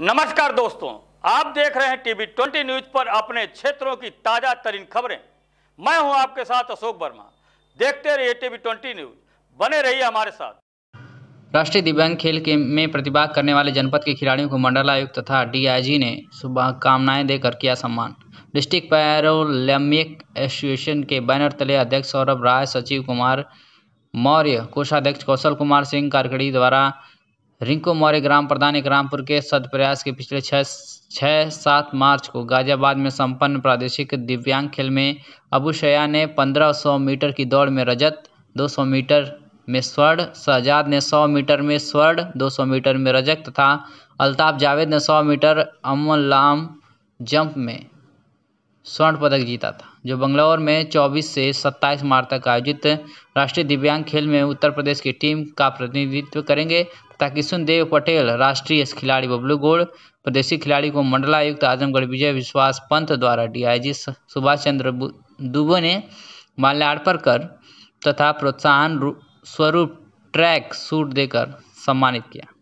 नमस्कार दोस्तों आप देख रहे हैं टीवी ट्वेंटी न्यूज पर अपने क्षेत्रों की ताजा तरीन खबरें मैं हूं आपके साथ अशोक वर्मा देखते रहिए टीवी ट्वेंटी न्यूज बने रहिए हमारे साथ राष्ट्रीय दिव्यांग खेल के में प्रतिभाग करने वाले जनपद के खिलाड़ियों को आयुक्त तथा डीआईजी ने शुभकामनाएं देकर किया सम्मान डिस्ट्रिक्ट पैरोलमिक एसोसिएशन के बैनर तले अध्यक्ष सौरभ राय सचिव कुमार मौर्य कोषाध्यक्ष कौशल कुमार सिंह कारकड़ी द्वारा रिंकू मौर्य ग्राम प्रधान एक रामपुर के सदप्रयास के पिछले छः छः सात मार्च को गाजियाबाद में संपन्न प्रादेशिक दिव्यांग खेल में अबूशया ने 1500 मीटर की दौड़ में रजत 200 मीटर में स्वर्ण शहजाद ने 100 मीटर में स्वर्ण 200 मीटर में रजत तथा अल्ताफ जावेद ने 100 मीटर अमलाम जंप में स्वर्ण पदक जीता था जो बंगलौर में 24 से 27 मार्च तक आयोजित राष्ट्रीय दिव्यांग खेल में उत्तर प्रदेश की टीम का प्रतिनिधित्व करेंगे तथा किशुन देव पटेल राष्ट्रीय खिलाड़ी बबलू गोड़ प्रदेशी खिलाड़ी को मंडलायुक्त आजमगढ़ विजय विश्वास पंत द्वारा डीआईजी सुभाष चंद्र दुबे ने माल्यार्पण कर तथा प्रोत्साहन स्वरूप ट्रैक सूट देकर सम्मानित किया